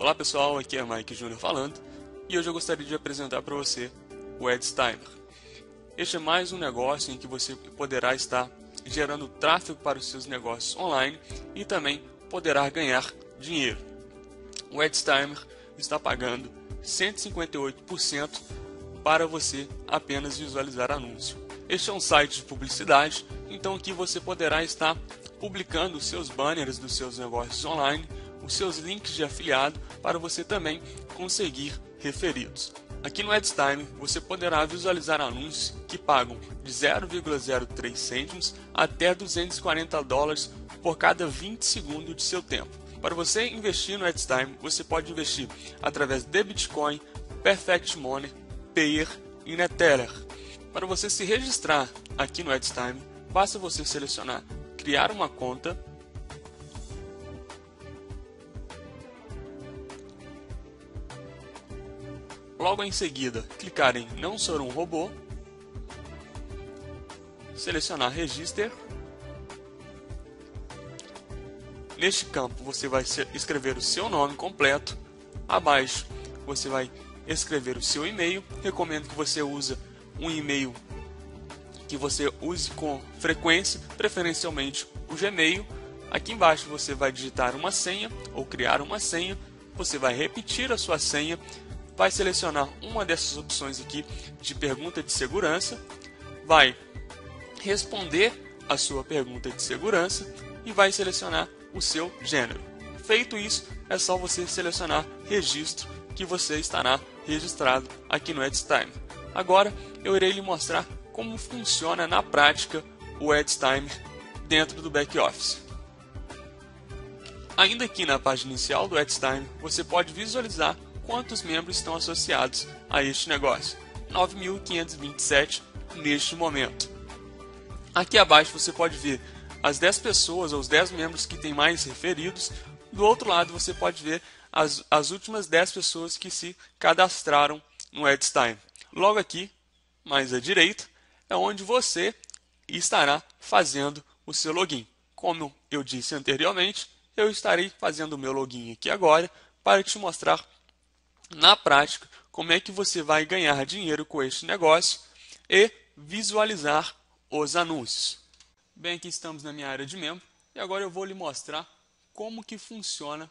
Olá pessoal, aqui é Mike Júnior falando e hoje eu gostaria de apresentar para você o Edstimer. Este é mais um negócio em que você poderá estar gerando tráfego para os seus negócios online e também poderá ganhar dinheiro. O Edstimer está pagando 158% para você apenas visualizar anúncio. Este é um site de publicidade, então aqui você poderá estar publicando seus banners dos seus negócios online os seus links de afiliado para você também conseguir referidos. Aqui no AdStime você poderá visualizar anúncios que pagam de 0,03 cêntimos até 240 dólares por cada 20 segundos de seu tempo. Para você investir no AdStime, você pode investir através de Bitcoin, Perfect Money, Payer e Neteller. Para você se registrar aqui no AdStime, basta você selecionar criar uma conta Logo em seguida, clicar em Não ser um robô, selecionar Register. Neste campo, você vai escrever o seu nome completo. Abaixo, você vai escrever o seu e-mail. Recomendo que você use um e-mail que você use com frequência, preferencialmente o Gmail. Aqui embaixo você vai digitar uma senha ou criar uma senha, você vai repetir a sua senha vai selecionar uma dessas opções aqui de pergunta de segurança, vai responder a sua pergunta de segurança e vai selecionar o seu gênero. Feito isso, é só você selecionar registro que você estará registrado aqui no Edstime. Agora eu irei lhe mostrar como funciona na prática o Edstime dentro do back office. Ainda aqui na página inicial do Edstime você pode visualizar quantos membros estão associados a este negócio. 9.527 neste momento. Aqui abaixo você pode ver as 10 pessoas ou os 10 membros que têm mais referidos. Do outro lado você pode ver as, as últimas 10 pessoas que se cadastraram no Edstein. Logo aqui, mais à direita, é onde você estará fazendo o seu login. Como eu disse anteriormente, eu estarei fazendo o meu login aqui agora para te mostrar na prática, como é que você vai ganhar dinheiro com este negócio e visualizar os anúncios. Bem, aqui estamos na minha área de membro e agora eu vou lhe mostrar como que funciona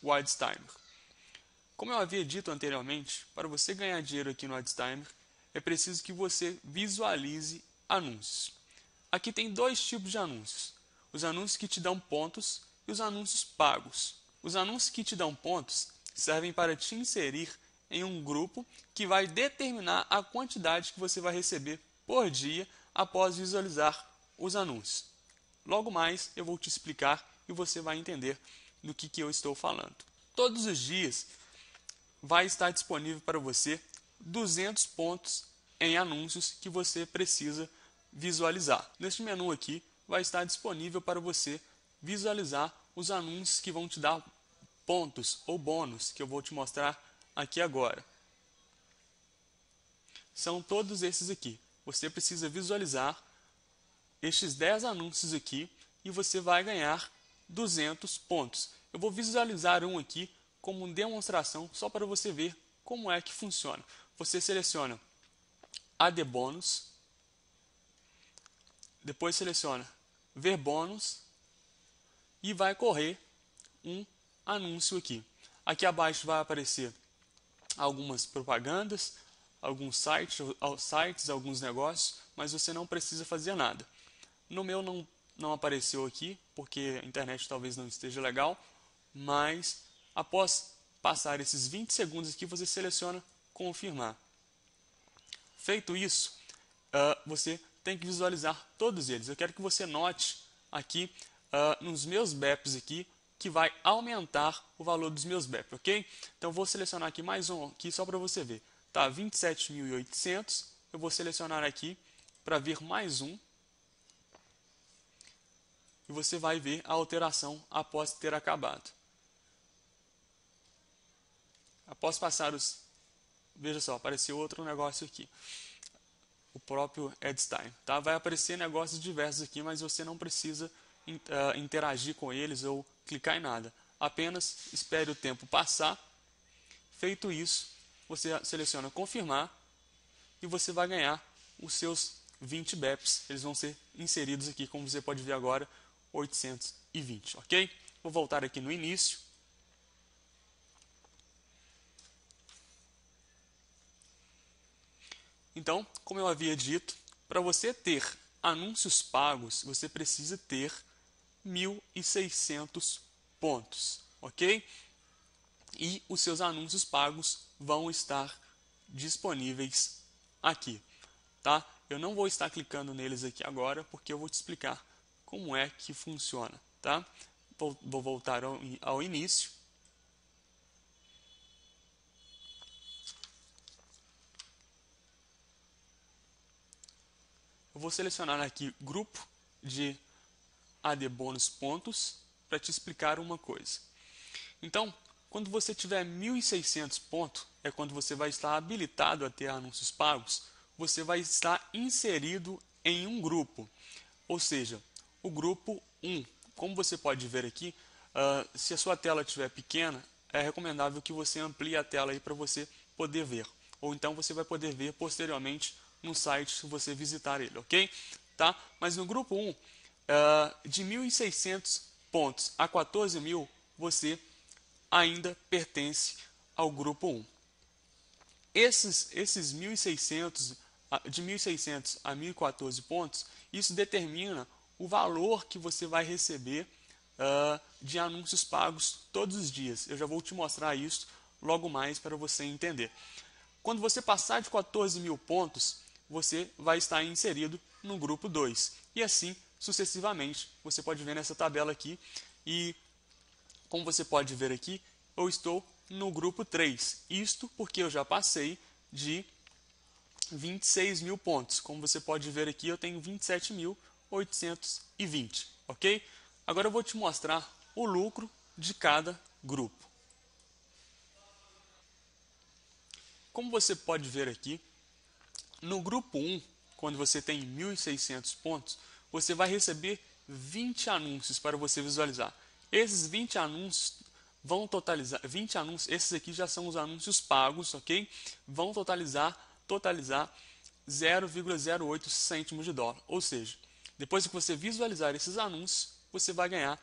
o AdStimer. Como eu havia dito anteriormente, para você ganhar dinheiro aqui no AdStimer, é preciso que você visualize anúncios. Aqui tem dois tipos de anúncios: os anúncios que te dão pontos e os anúncios pagos. Os anúncios que te dão pontos servem para te inserir em um grupo que vai determinar a quantidade que você vai receber por dia após visualizar os anúncios. Logo mais eu vou te explicar e você vai entender do que, que eu estou falando. Todos os dias vai estar disponível para você 200 pontos em anúncios que você precisa visualizar. Neste menu aqui vai estar disponível para você visualizar os anúncios que vão te dar pontos ou bônus que eu vou te mostrar aqui agora. São todos esses aqui. Você precisa visualizar estes 10 anúncios aqui e você vai ganhar 200 pontos. Eu vou visualizar um aqui como demonstração só para você ver como é que funciona. Você seleciona AD bônus, depois seleciona ver bônus e vai correr um anúncio aqui. Aqui abaixo vai aparecer algumas propagandas, alguns sites, sites, alguns negócios, mas você não precisa fazer nada. No meu não, não apareceu aqui, porque a internet talvez não esteja legal, mas após passar esses 20 segundos aqui, você seleciona confirmar. Feito isso, ah, você tem que visualizar todos eles. Eu quero que você note aqui ah, nos meus BEPs aqui que vai aumentar o valor dos meus BEP, ok? Então, vou selecionar aqui mais um aqui só para você ver. Tá, 27.800. Eu vou selecionar aqui para ver mais um. E você vai ver a alteração após ter acabado. Após passar os... Veja só, apareceu outro negócio aqui o próprio Edstein, Tá? Vai aparecer negócios diversos aqui, mas você não precisa eh, interagir com eles ou clicar em nada. Apenas espere o tempo passar. Feito isso, você seleciona confirmar e você vai ganhar os seus 20 BEPs. Eles vão ser inseridos aqui, como você pode ver agora, 820, ok? Vou voltar aqui no início. Então, como eu havia dito, para você ter anúncios pagos, você precisa ter 1.600 pontos, ok? E os seus anúncios pagos vão estar disponíveis aqui, tá? Eu não vou estar clicando neles aqui agora, porque eu vou te explicar como é que funciona, tá? Vou, vou voltar ao, ao início. Eu vou selecionar aqui grupo de a de bônus pontos para te explicar uma coisa. Então, quando você tiver 1.600 pontos, é quando você vai estar habilitado a ter anúncios pagos, você vai estar inserido em um grupo, ou seja, o grupo 1. Como você pode ver aqui, uh, se a sua tela estiver pequena, é recomendável que você amplie a tela para você poder ver. Ou então você vai poder ver posteriormente no site se você visitar ele, ok? Tá? Mas no grupo 1, ah, de 1.600 pontos a 14.000, você ainda pertence ao grupo 1. Esses, esses 1.600, ah, de 1.600 a 1.014 pontos, isso determina o valor que você vai receber uh, de anúncios pagos todos os dias. Eu já vou te mostrar isso logo mais para você entender. Quando você passar de 14 mil pontos, você vai estar inserido no grupo 2 e assim sucessivamente. Você pode ver nessa tabela aqui. E como você pode ver aqui, eu estou no grupo 3. Isto porque eu já passei de 26 mil pontos. Como você pode ver aqui, eu tenho 27.820, ok? Agora eu vou te mostrar o lucro de cada grupo. Como você pode ver aqui, no grupo 1, quando você tem 1.600 pontos, você vai receber 20 anúncios para você visualizar. Esses 20 anúncios vão totalizar 20 anúncios, esses aqui já são os anúncios pagos, OK? Vão totalizar totalizar 0,08 cêntimos de dólar. Ou seja, depois que você visualizar esses anúncios, você vai ganhar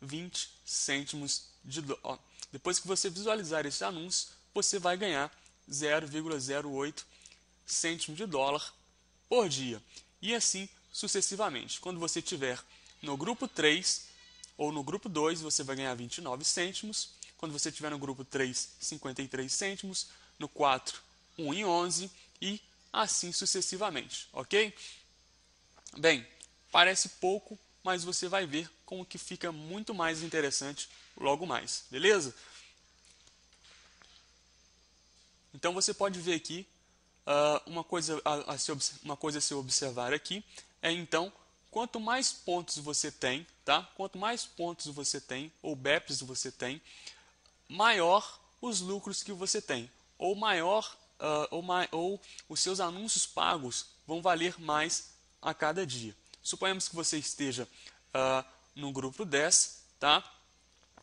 20 cêntimos de dólar. Depois que você visualizar esses anúncios, você vai ganhar 0,08 cêntimos de dólar por dia. E assim sucessivamente. Quando você estiver no grupo 3 ou no grupo 2, você vai ganhar 29 cêntimos. Quando você estiver no grupo 3, 53 cêntimos. No 4, 1 em 11 e assim sucessivamente, ok? Bem, parece pouco, mas você vai ver como que fica muito mais interessante logo mais, beleza? Então você pode ver aqui uh, uma, coisa a, a se, uma coisa a se observar aqui é, então, quanto mais pontos você tem, tá? quanto mais pontos você tem, ou BEPs você tem, maior os lucros que você tem, ou maior, uh, ou, ou os seus anúncios pagos vão valer mais a cada dia. Suponhamos que você esteja uh, no grupo 10, tá?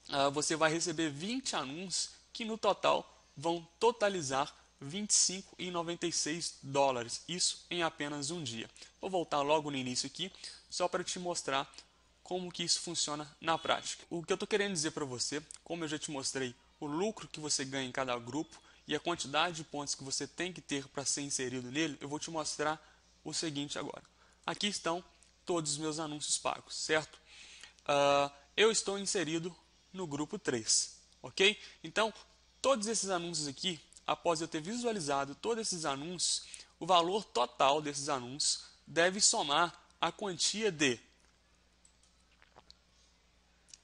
Uh, você vai receber 20 anúncios que no total vão totalizar 25,96 dólares, isso em apenas um dia. Vou voltar logo no início aqui, só para te mostrar como que isso funciona na prática. O que eu estou querendo dizer para você, como eu já te mostrei, o lucro que você ganha em cada grupo e a quantidade de pontos que você tem que ter para ser inserido nele, eu vou te mostrar o seguinte agora. Aqui estão todos os meus anúncios pagos, certo? Uh, eu estou inserido no grupo 3, ok? Então, todos esses anúncios aqui após eu ter visualizado todos esses anúncios, o valor total desses anúncios deve somar a quantia de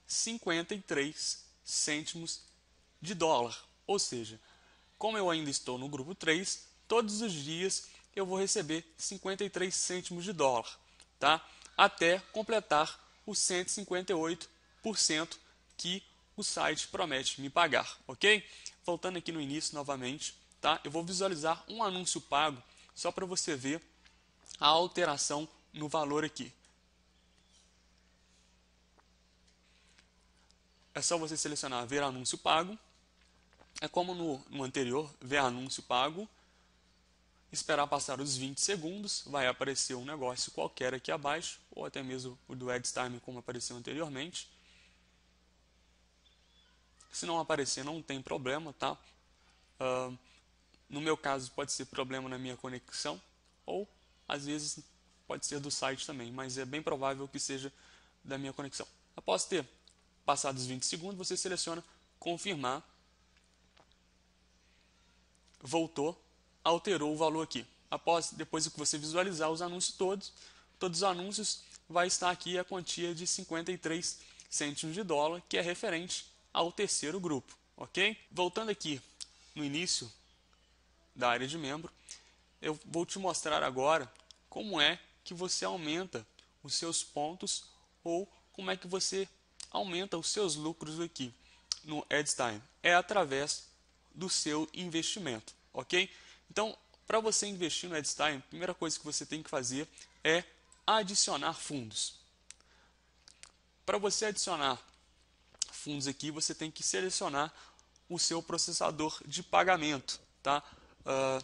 53 cêntimos de dólar. Ou seja, como eu ainda estou no grupo 3, todos os dias eu vou receber 53 cêntimos de dólar, tá? até completar os 158% que o site promete me pagar, ok? Voltando aqui no início novamente, tá? Eu vou visualizar um anúncio pago só para você ver a alteração no valor aqui. É só você selecionar ver anúncio pago. É como no, no anterior, ver anúncio pago. Esperar passar os 20 segundos, vai aparecer um negócio qualquer aqui abaixo, ou até mesmo o do Ads Time, como apareceu anteriormente. Se não aparecer, não tem problema, tá? Uh, no meu caso, pode ser problema na minha conexão ou, às vezes, pode ser do site também, mas é bem provável que seja da minha conexão. Após ter passado os 20 segundos, você seleciona confirmar, voltou, alterou o valor aqui. Após, depois que você visualizar os anúncios todos, todos os anúncios, vai estar aqui a quantia de 53 cêntimos de dólar, que é referente ao terceiro grupo, ok? Voltando aqui no início da área de membro, eu vou te mostrar agora como é que você aumenta os seus pontos ou como é que você aumenta os seus lucros aqui no Edstein. É através do seu investimento, ok? Então, para você investir no Edstein, a primeira coisa que você tem que fazer é adicionar fundos. Para você adicionar fundos aqui, você tem que selecionar o seu processador de pagamento. Tá? Uh,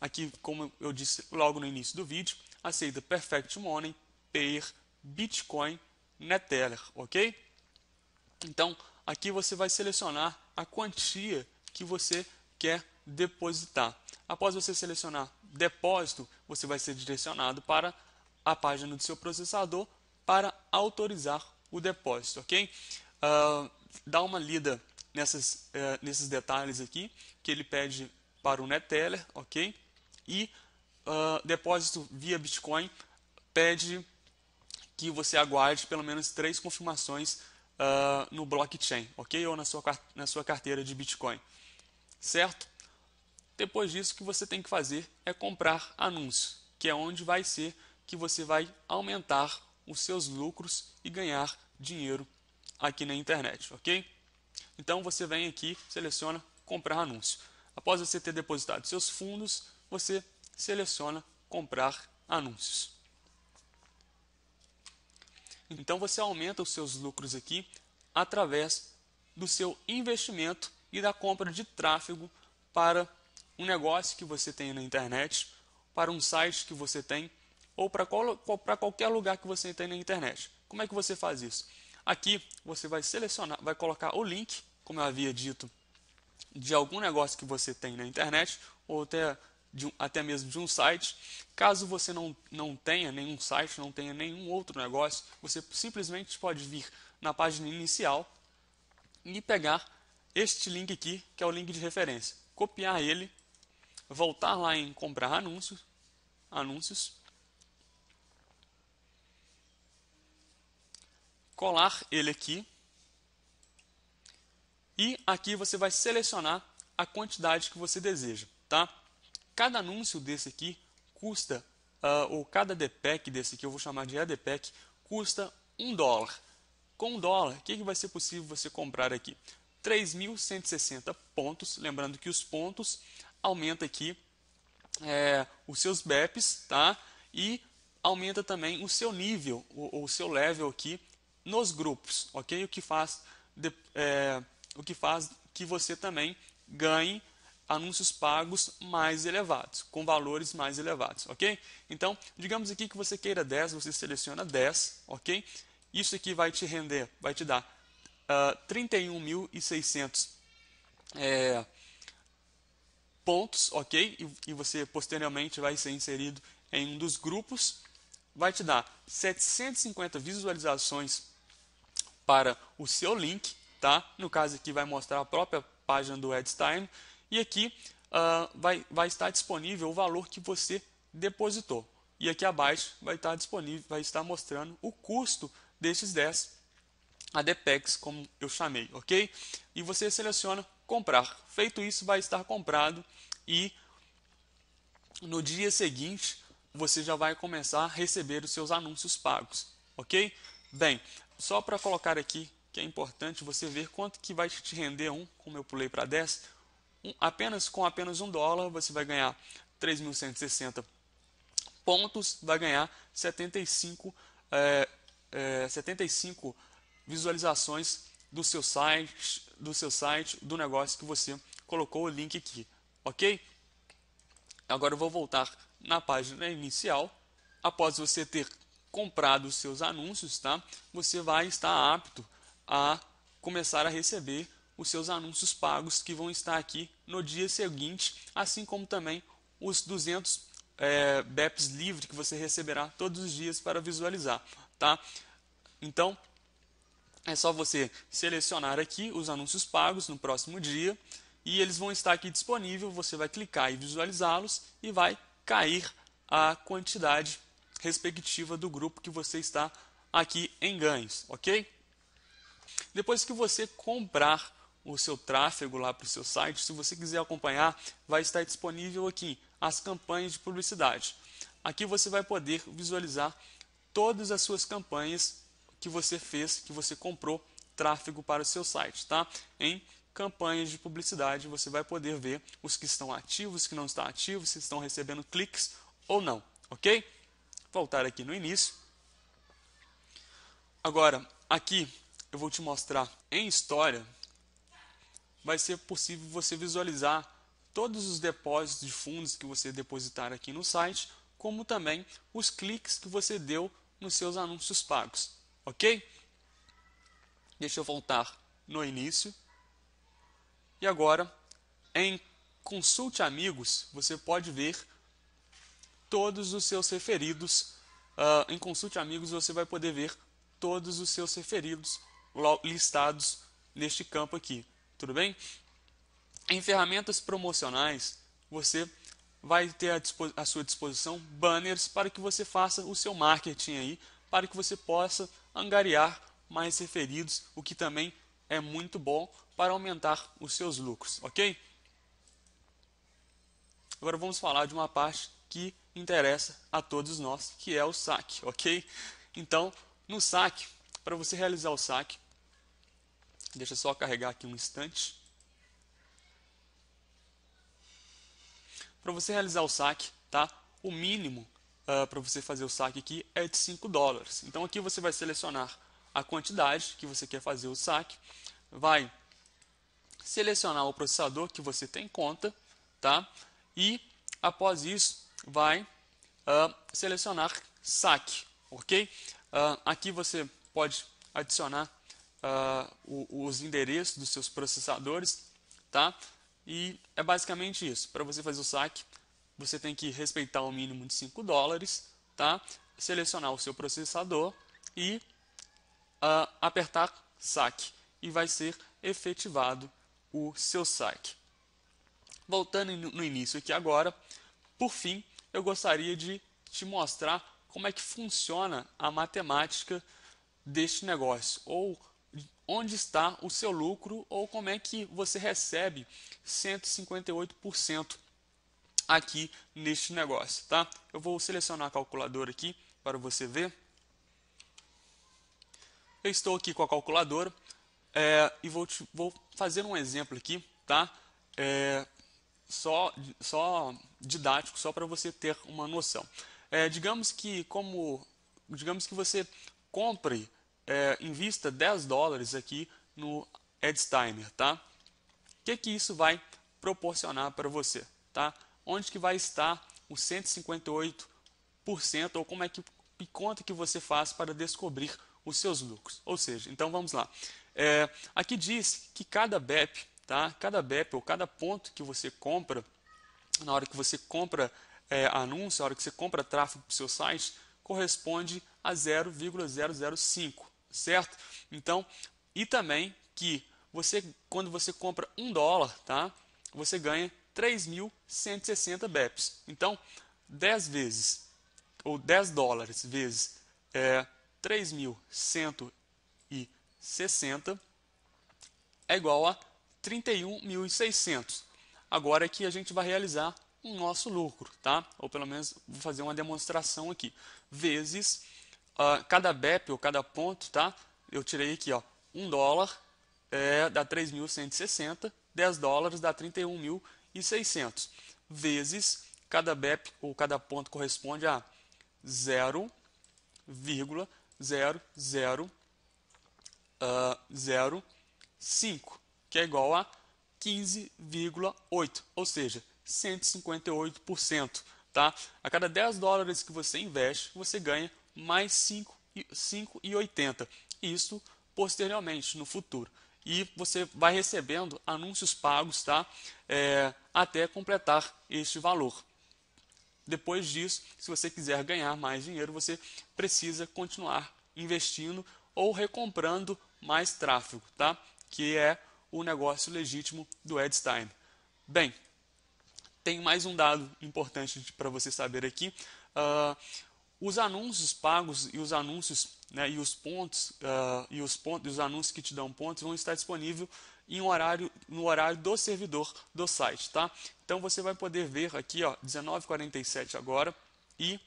aqui, como eu disse logo no início do vídeo, aceita Perfect Money, Payer, Bitcoin, Neteller, ok? Então, aqui você vai selecionar a quantia que você quer depositar. Após você selecionar depósito, você vai ser direcionado para a página do seu processador para autorizar o depósito, ok? Uh, dá uma lida nessas, eh, nesses detalhes aqui, que ele pede para o Neteller, ok? E uh, depósito via Bitcoin pede que você aguarde pelo menos três confirmações uh, no blockchain, ok? Ou na sua, na sua carteira de Bitcoin, certo? Depois disso, o que você tem que fazer é comprar anúncio, que é onde vai ser que você vai aumentar os seus lucros e ganhar dinheiro aqui na internet, ok? Então você vem aqui, seleciona comprar anúncio. Após você ter depositado seus fundos, você seleciona comprar anúncios. Então você aumenta os seus lucros aqui através do seu investimento e da compra de tráfego para um negócio que você tem na internet, para um site que você tem ou para qualquer lugar que você tem na internet. Como é que você faz isso? Aqui você vai selecionar, vai colocar o link, como eu havia dito, de algum negócio que você tem na internet ou até, de, até mesmo de um site. Caso você não, não tenha nenhum site, não tenha nenhum outro negócio, você simplesmente pode vir na página inicial e pegar este link aqui, que é o link de referência. Copiar ele, voltar lá em comprar anúncios, anúncios colar ele aqui. E aqui você vai selecionar a quantidade que você deseja. Tá? Cada anúncio desse aqui custa, uh, ou cada DPEC desse aqui, eu vou chamar de ADPEC, custa um dólar. Com um dólar, o que, que vai ser possível você comprar aqui? 3.160 pontos, lembrando que os pontos aumenta aqui é, os seus BEPs, tá? E aumenta também o seu nível, o, o seu level aqui nos grupos, ok? O que faz, de, é, o que, faz que você também ganhe anúncios pagos mais elevados, com valores mais elevados, ok? Então, digamos aqui que você queira 10, você seleciona 10, ok? Isso aqui vai te render, vai te dar uh, ah, 31.600 é, pontos, ok? E, e, você posteriormente vai ser inserido em um dos grupos, vai te dar 750 visualizações para o seu link, tá? No caso aqui vai mostrar a própria página do AdStime e aqui uh, vai, vai estar disponível o valor que você depositou. E aqui abaixo vai estar disponível, vai estar mostrando o custo desses 10 ADPEX, como eu chamei, ok? E você seleciona comprar. Feito isso, vai estar comprado e no dia seguinte você já vai começar a receber os seus anúncios pagos, ok? Bem, só para colocar aqui que é importante você ver quanto que vai te render um, como eu pulei para 10, um, apenas com apenas um dólar você vai ganhar 3.160 pontos, vai ganhar 75, é, é, 75 visualizações do seu site, do seu site, do negócio que você colocou o link aqui, ok? Agora eu vou voltar na página inicial. Após você ter comprado os seus anúncios, tá? Você vai estar apto a começar a receber os seus anúncios pagos que vão estar aqui no dia seguinte, assim como também os 200 é, BEPs livres que você receberá todos os dias para visualizar, tá? Então, é só você selecionar aqui os anúncios pagos no próximo dia e eles vão estar aqui disponível, você vai clicar e visualizá-los e vai cair a quantidade respectiva do grupo que você está aqui em ganhos, ok? Depois que você comprar o seu tráfego lá para o seu site, se você quiser acompanhar, vai estar disponível aqui as campanhas de publicidade. Aqui você vai poder visualizar todas as suas campanhas que você fez, que você comprou tráfego para o seu site, tá? Em campanhas de publicidade, você vai poder ver os que estão ativos, que não estão ativos, se estão recebendo cliques ou não, ok? voltar aqui no início. Agora, aqui eu vou te mostrar em história, vai ser possível você visualizar todos os depósitos de fundos que você depositar aqui no site, como também os cliques que você deu nos seus anúncios pagos, ok? Deixa eu voltar no início. E agora, em Consulte Amigos, você pode ver todos os seus referidos. Uh, em Consulte Amigos você vai poder ver todos os seus referidos listados neste campo aqui. Tudo bem? Em ferramentas promocionais, você vai ter à, sua disposição banners para que você faça o seu marketing aí, para que você possa angariar mais referidos, o que também é muito bom para aumentar os seus lucros, ok? Agora vamos falar de uma parte que interessa a todos nós, que é o saque, ok? Então, no saque, para você realizar o saque, deixa só carregar aqui um instante. Para você realizar o saque, tá? O mínimo uh, para você fazer o saque aqui é de 5 dólares. Então aqui você vai selecionar a quantidade que você quer fazer o saque, vai selecionar o processador que você tem conta, tá? E após isso, vai uh, selecionar saque, ok? Uh, aqui você pode adicionar uh, os endereços dos seus processadores, tá? E é basicamente isso. Para você fazer o saque, você tem que respeitar o mínimo de 5 dólares, tá? Selecionar o seu processador e uh, apertar saque e vai ser efetivado o seu saque. Voltando no início aqui agora, por fim, eu gostaria de te mostrar como é que funciona a matemática deste negócio, ou onde está o seu lucro, ou como é que você recebe 158% aqui neste negócio, tá? Eu vou selecionar a calculadora aqui para você ver. Eu estou aqui com a calculadora é, e vou, te, vou fazer um exemplo aqui, tá? É, só, só didático, só para você ter uma noção. É, digamos que como digamos que você compre, é, invista 10 dólares aqui no Edstimer, tá? O que, que isso vai proporcionar para você, tá? Onde que vai estar o 158% ou como é que e conta que você faz para descobrir os seus lucros? Ou seja, então vamos lá. É, aqui diz que cada BEP Tá? Cada BEP ou cada ponto que você compra, na hora que você compra é, anúncio, na hora que você compra tráfego para o seu site, corresponde a 0,005, certo? Então, e também que você, quando você compra um dólar, tá? Você ganha 3.160 BEPs. Então, 10 vezes, ou 10 dólares vezes é, 3.160 é igual a 31.600. Agora é que a gente vai realizar o nosso lucro, tá? Ou pelo menos vou fazer uma demonstração aqui. Vezes uh, cada BEP ou cada ponto, tá? Eu tirei aqui, ó, 1 dólar é, dá 3.160, 10 dólares dá 31.600. Vezes cada BEP ou cada ponto corresponde a 0,000 uh, 0,5 que é igual a 15,8, ou seja, 158%. Tá? A cada 10 dólares que você investe, você ganha mais 5,80. Isso posteriormente, no futuro. E você vai recebendo anúncios pagos tá? É, até completar este valor. Depois disso, se você quiser ganhar mais dinheiro, você precisa continuar investindo ou recomprando mais tráfego, tá? que é o negócio legítimo do Ed Stein. Bem, tem mais um dado importante para você saber aqui. Uh, os anúncios pagos e os anúncios né, e os pontos uh, e os pontos os anúncios que te dão pontos vão estar disponível em um horário no horário do servidor do site, tá? Então você vai poder ver aqui, ó, 19:47 agora e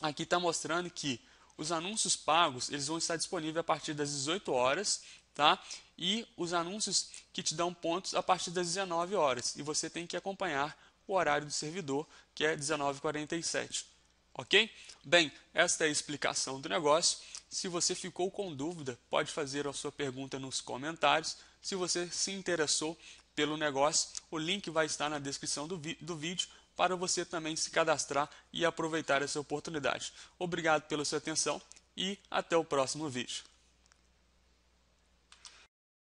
aqui está mostrando que os anúncios pagos, eles vão estar disponíveis a partir das 18 horas, tá? E os anúncios que te dão pontos a partir das 19 horas. E você tem que acompanhar o horário do servidor, que é 19h47. Ok? Bem, esta é a explicação do negócio. Se você ficou com dúvida, pode fazer a sua pergunta nos comentários. Se você se interessou pelo negócio, o link vai estar na descrição do, do vídeo para você também se cadastrar e aproveitar essa oportunidade. Obrigado pela sua atenção e até o próximo vídeo.